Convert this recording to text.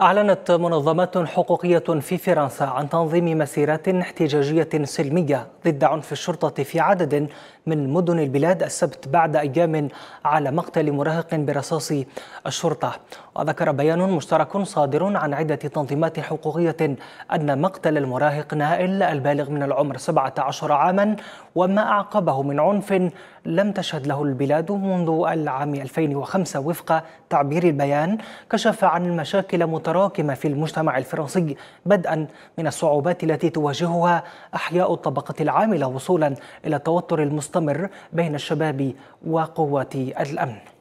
أعلنت منظمات حقوقية في فرنسا عن تنظيم مسيرات احتجاجية سلمية ضد عنف الشرطة في عدد من مدن البلاد السبت بعد أيام على مقتل مراهق برصاص الشرطة وذكر بيان مشترك صادر عن عدة تنظيمات حقوقية أن مقتل المراهق نائل البالغ من العمر 17 عاما وما أعقبه من عنف لم تشهد له البلاد منذ العام 2005 وفق تعبير البيان كشف عن مشاكل متراكمة في المجتمع الفرنسي بدءا من الصعوبات التي تواجهها أحياء الطبقة العاملة وصولا إلى التوتر المستمر بين الشباب وقوات الأمن